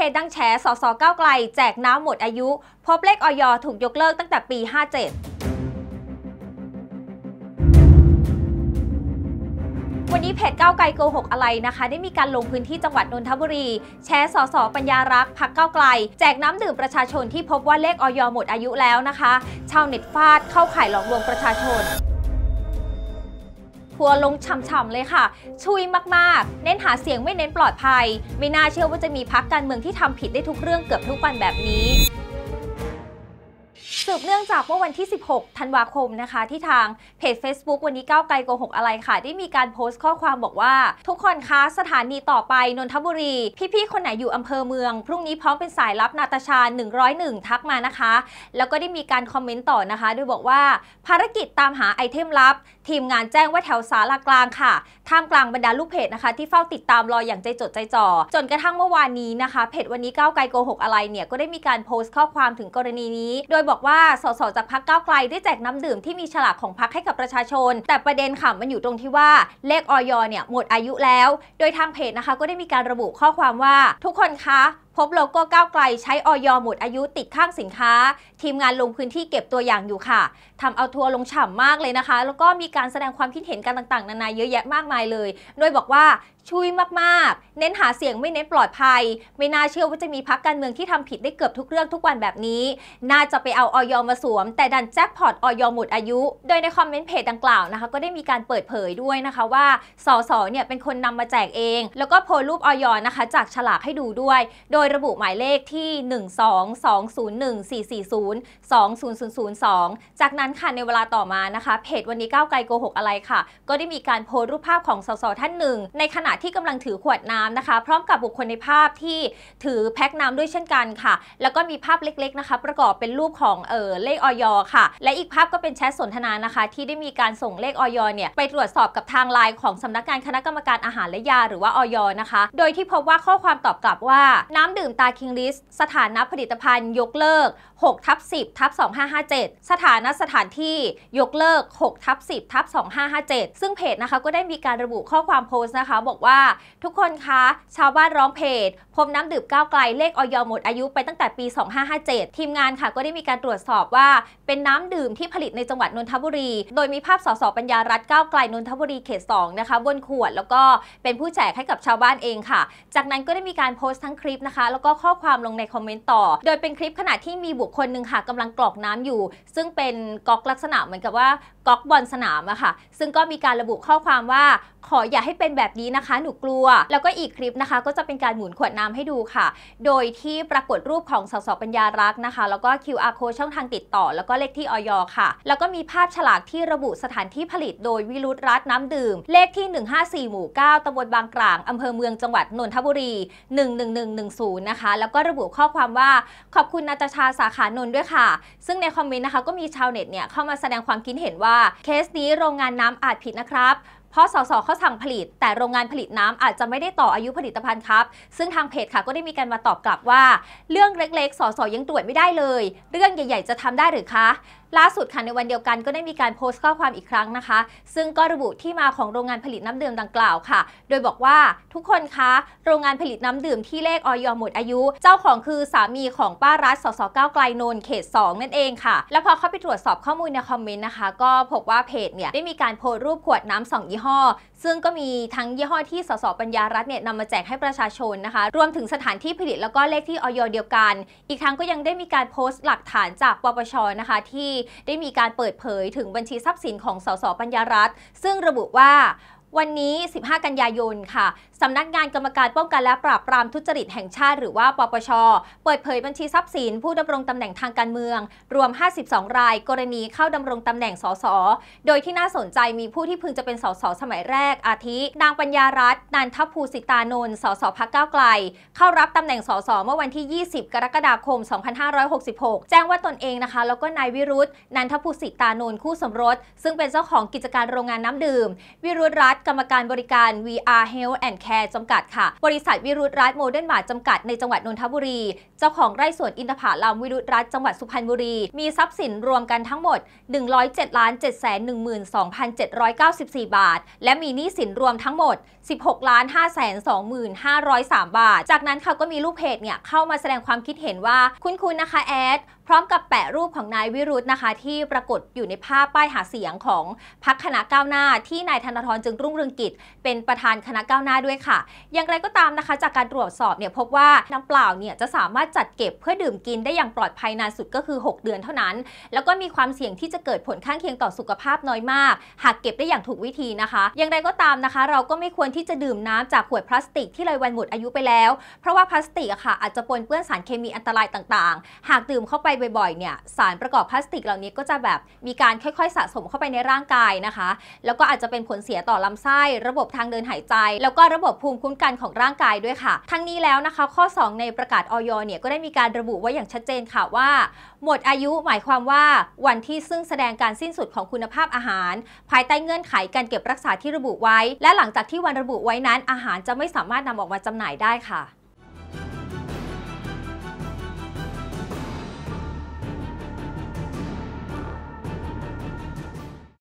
พดังแฉสสก้าวไกลแจกน้ำหมดอายุ พบเลขออยถูกยกเลิกตั้งแต่ปี 57 วันนี้เพจก้าวไกลโกหกอะไรนะคะ ได้มีการลงพื้นที่จังหวัดนนทบุรี แชร์สสปัญญารักพักก้าวไกล แจกน้ำดื่มประชาชนที่พบว่าเลขออยหมดอายุแล้วนะคะ ชาวเน็ตฟาดเข้าข่ายหลอกลวงประชาชนทัวลงฉ่ำๆเลยค่ะ ชุยมากๆ เน้นหาเสียงไม่เน้นปลอดภัย ไม่น่าเชื่อว่าจะมีพักการเมืองที่ทำผิดได้ทุกเรื่องเกือบทุกวันแบบนี้สืบเนื่องจากเมื่อวันที่ 16ธันวาคมนะคะ ที่ทางเพจ Facebook วันนี้ก้าวไกลโกหกอะไรค่ะ ได้มีการโพสต์ข้อความบอกว่า ทุกคนคะสถานีต่อไปนนทบุรี พี่ๆ คนไหนอยู่อำเภอเมืองพรุ่งนี้พร้อมเป็นสายรับนาตาชา 101 ทักมานะคะ แล้วก็ได้มีการคอมเมนต์ต่อนะคะ โดยบอกว่าภารกิจตามหาไอเทมลับทีมงานแจ้งว่าแถวสารากลางค่ะท่ามกลางบรรดาลูกเพจนะคะที่เฝ้าติดตามรออย่างใจจดใจจ่อจนกระทั่งเมื่อวานนี้นะคะเพจวันนี้ก้าวไกลโกหกอะไรเนี่ยก็ได้มีการโพสต์ข้อความถึงกรณีนี้ โดยบอกว่าาสสจากพักก้าวไกลได้แจกน้ำดื่มที่มีฉลากของพักให้กับประชาชน แต่ประเด็นค่ะมันอยู่ตรงที่ว่า เลขออยเนี่ยหมดอายุแล้ว โดยทางเพจนะคะก็ได้มีการระบุข้อความว่าทุกคนคะพบโลโก้ก้าวไกลใช้ออยหมดอายุติดข้างสินค้า ทีมงานลงพื้นที่เก็บตัวอย่างอยู่ค่ะ ทำเอาทัวร์ลงฉ่ำมากเลยนะคะ แล้วก็มีการแสดงความคิดเห็นกันต่าง ๆ นานา เยอะแยะมากมายเลย โดยบอกว่าช่วยมากๆ เน้นหาเสียงไม่เน้นปลอดภัยไม่น่าเชื่อว่าจะมีพักการเมืองที่ทำผิดได้เกือบทุกเรื่องทุกวันแบบนี้ น่าจะไปเอาออยมาสวมแต่ดันแจ็คพอตออยหมดอายุโดยในคอมเมนต์เพจดังกล่าวนะคะก็ได้มีการเปิดเผยด้วยนะคะว่าสสเนี่ยเป็นคนนำมาแจกเอง แล้วก็โพลรูปออยนะคะ จากฉลากให้ดูด้วยโดยยระบุหมายเลขที่ 122014402 0 0 0 2 จากนั้นค่ะในเวลาต่อมานะคะ เพจวันนี้ก้าวไกลโกหกอะไรค่ะ ก็ได้มีการโพสต์รูปภาพของสสท่านหนึ่ง ในขณะที่กำลังถือขวดน้ำนะคะ พร้อมกับบุคคลในภาพที่ถือแพ็คน้ำด้วยเช่นกันค่ะ แล้วก็มีภาพเล็กๆนะคะ ประกอบเป็นรูปของเออเลขออยค่ะ และอีกภาพก็เป็นแชทสนทนานะคะ ที่ได้มีการส่งเลขออยเนี่ยไปตรวจสอบกับทางไลน์ของสำนักงานคณะกรรมการอาหารและยาหรือว่าออยนะคะ โดยที่พบว่าข้อความตอบกลับว่าน้ำำดื่มตาคิงลิสสถานะผลิตภัณฑ์ ยกเลิก 6 ทับ10ทับ2557 สถานะสถานที่ยกเลิก6ทับ10ทับ2557 ซึ่งเพจนะคะ ก็ได้มีการระบุข้อความโพสต์นะคะ บอกว่าทุกคนคะ ชาวบ้านร้องเพจพรมน้ำดื่มก้าวไกลเลขออยหมดอายุไปตั้งแต่ปี 2557 ทีมงานค่ะ ก็ได้มีการตรวจสอบว่าเป็นน้ำดื่มที่ผลิตในจังหวัดนนทบุรี โดยมีภาพสสปัญญารัฐก้าวไกลนนทบุรีเขต2นะคะบนขวดแล้วก็เป็นผู้แจกให้กับชาวบ้านเองค่ะ จากนั้นก็ได้มีการโพสต์ทั้งคลิปนะคะแล้วก็ข้อความลงในคอมเมนต์ต่อ โดยเป็นคลิปขณะที่มีบุคคลหนึ่งค่ะกำลังกรอกน้ำอยู่ ซึ่งเป็นก๊อกลักษณะเหมือนกับว่าก๊อกบอลสนามอะค่ะซึ่งก็มีการระบุข้อความว่า ขออย่าให้เป็นแบบนี้นะคะ หนูกลัว แล้วก็อีกคลิปนะคะ ก็จะเป็นการหมุนขวดน้ำให้ดูค่ะ โดยที่ปรากฏรูปของสสปัญญารักนะคะ แล้วก็ QR code ช่องทางติดต่อ แล้วก็เลขที่ออยค่ะ แล้วก็มีภาพฉลากที่ระบุสถานที่ผลิตโดยวิรุตรัตน้ำดื่ม เลขที่ 154หมู่9ตำบลบางกลางอำเภอเมืองจังหวัดนนทบุรี 11110นะคะแล้วก็ระบุข้อความว่าขอบคุณนาตาชาสาขานนท์ด้วยค่ะ ซึ่งในคอมเมนต์นะคะก็มีชาวเน็ตเนี่ยเข้ามาแสดงความคิดเห็นว่า่าเคสนี้โรงงานน้ำอาจผิดนะครับ เพราะสสเขาสั่งผลิต แต่โรงงานผลิตน้ำอาจจะไม่ได้ต่ออายุผลิตภัณฑ์ครับ ซึ่งทางเพจค่ะก็ได้มีการมาตอบกลับว่า เรื่องเล็กๆ สส ยังตรวจไม่ได้เลย เรื่องใหญ่ๆ จะทำได้หรือคะล่าสุดค่ะ ในวันเดียวกันก็ได้มีการโพสต์ข้อความอีกครั้งนะคะ ซึ่งก็ระบุที่มาของโรงงานผลิตน้ำดื่มดังกล่าวค่ะ โดยบอกว่าทุกคนคะ โรงงานผลิตน้ำดื่มที่เลขออยหมดอายุ เจ้าของคือสามีของป้ารัฐสสเก้าไกลนนเขต 2 นั่นเองค่ะ แล้วพอเข้าไปตรวจสอบข้อมูลในคอมเมนต์นะคะ ก็พบว่าเพจเนี่ยได้มีการโพสต์รูปขวดน้ำ2 ยี่ห้อซึ่งก็มีทั้งยี่ห้อที่สสปัญญารัฐเนี่ยนำมาแจกให้ประชาชนนะคะ รวมถึงสถานที่ผลิตแล้วก็เลขที่ออยเดียวกัน อีกทั้งก็ยังได้มีการโพสต์หลักฐานจากปปชนะคะที่ได้มีการเปิดเผยถึงบัญชีทรัพย์สินของสส ปัญญารัตน์ซึ่งระบุว่าวันนี้ 15 กันยายนค่ะ สำนักงานกรรมการป้องกันและปราบปราม ทุจริตแห่งชาติหรือว่าปปชเปิดเผยบัญชีทรัพย์สินผู้ดำรงตำแหน่งทางการเมือง รวม 52 รายกรณีเข้าดำรงตำแหน่งสสโดยที่น่าสนใจมีผู้ที่พึงจะเป็นสสสมัยแรกอาทินางปัญญารัตน์นันทภูสิตานนท์สสพักเก้าไกล เข้ารับตำแหน่งสสเมื่อวันที่ 20 กรกฎาคม 2566 แจ้งว่าตนเองนะคะแล้วก็นายวิรุธนันทภูสิตานนท์คู่สมรสซึ่งเป็นเจ้าของกิจการโรงงานน้ำดื่มวิรุธรัตกรรมการบริการ VR Health and Care จำกัดค่ะ บริษัทวิรุตรัตโมเดิร์นมาจำกัดในจังหวัดนนทบุรี เจ้าของไร่สวนอินทผลามวิรุตรัตจังหวัดสุพรรณบุรี มีทรัพย์สินรวมกันทั้งหมด 107ล้าน7 1 2 7 9 4 บาท และมีหนี้สินรวมทั้งหมด 16ล้าน5 2 5 0 3 บาท จากนั้นเขาก็มีลูกเพจเนี่ยเข้ามาแสดงความคิดเห็นว่า คุณคุณนะคะแอดพร้อมกับแปะรูปของนายวิรุธนะคะ ที่ปรากฏอยู่ในภาพป้ายหาเสียงของพรรคคณะก้าวหน้าที่นายธนาธรจึงรุ่งุ่งเรืองกิจเป็นประธานคณะก้าวหน้าด้วยค่ะ อย่างไรก็ตามนะคะ จากการตรวจสอบเนี่ยพบว่าน้ำเปล่าเนี่ยจะสามารถจัดเก็บเพื่อดื่มกินได้อย่างปลอดภัยนานสุดก็คือ 6 เดือนเท่านั้น แล้วก็มีความเสี่ยงที่จะเกิดผลข้างเคียงต่อสุขภาพน้อยมาก หากเก็บได้อย่างถูกวิธีนะคะ อย่างไรก็ตามนะคะ เราก็ไม่ควรที่จะดื่มน้ำจากขวดพลาสติกที่เลยวันหมดอายุไปแล้ว เพราะว่าพลาสติกอะค่ะอาจจะปนเปื้อนสารเคมีอันตรายต่างๆ หากดื่มเข้าไปบ่อยๆเนี่ยสารประกอบพลาสติกเหล่านี้ ก็จะแบบมีการค่อยๆ สะสมเข้าไปในร่างกายนะคะ แล้วก็อาจจะเป็นผลเสียต่อลำำไส้ระบบทางเดินหายใจ แล้วก็ระบบภูมิคุ้มกันของร่างกายด้วยค่ะ ทั้งนี้แล้วนะคะ ข้อ 2 ในประกาศออยเนี่ยก็ได้มีการระบุไว้อย่างชัดเจนค่ะว่า หมดอายุหมายความว่า วันที่ซึ่งแสดงการสิ้นสุดของคุณภาพอาหาร ภายใต้เงื่อนไขการเก็บรักษาที่ระบุไว้ และหลังจากที่วันระบุไว้นั้น อาหารจะไม่สามารถนำออกมาจำหน่ายได้ค่ะ